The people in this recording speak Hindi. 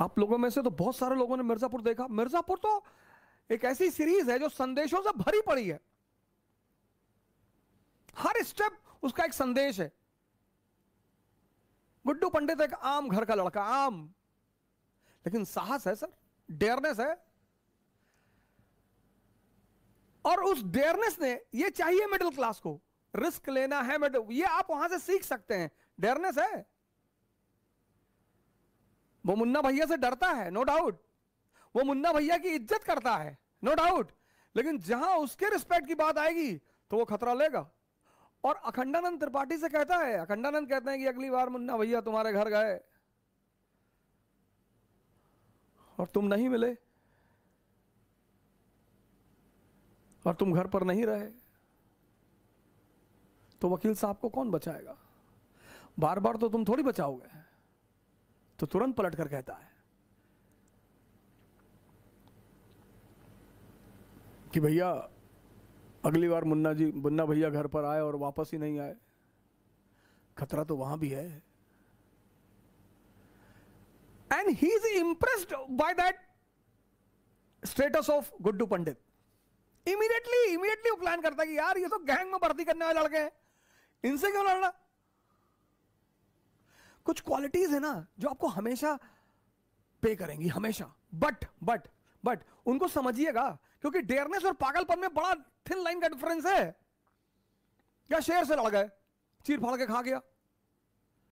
आप लोगों में से तो बहुत सारे लोगों ने मिर्जापुर देखा मिर्जापुर तो एक ऐसी सीरीज है जो संदेशों से भरी पड़ी है हर स्टेप उसका एक संदेश है गुड्डू पंडित एक आम घर का लड़का आम लेकिन साहस है सर डेयरनेस है और उस डेयरनेस ने ये चाहिए मिडिल क्लास को रिस्क लेना है मिडिल ये आप वहां से सीख सकते हैं डेयरनेस है वो मुन्ना भैया से डरता है नो डाउट वो मुन्ना भैया की इज्जत करता है नो डाउट लेकिन जहां उसके रिस्पेक्ट की बात आएगी तो वो खतरा लेगा और अखंडानंद त्रिपाठी से कहता है अखंडानंद कहते हैं कि अगली बार मुन्ना भैया तुम्हारे घर गए और तुम नहीं मिले और तुम घर पर नहीं रहे तो वकील साहब को कौन बचाएगा बार बार तो तुम थोड़ी बचाओगे तो तुरंत पलट कर कहता है कि भैया अगली बार मुन्ना जी मुन्ना भैया घर पर आए और वापस ही नहीं आए खतरा तो वहां भी है and he is impressed by that status of Guddu Pandit immediately immediately वो प्लान करता है कि यार ये तो गैंग में भर्ती करने वाले लड़के हैं इनसे क्यों लड़ना कुछ क्वालिटीज है ना जो आपको हमेशा पे करेंगी हमेशा बट बट बट उनको समझिएगा क्योंकि डेयरनेस और पागलपन में बड़ा थिन लाइन का डिफरेंस है या शेर से लड़ गए चीर फाड़ के खा गया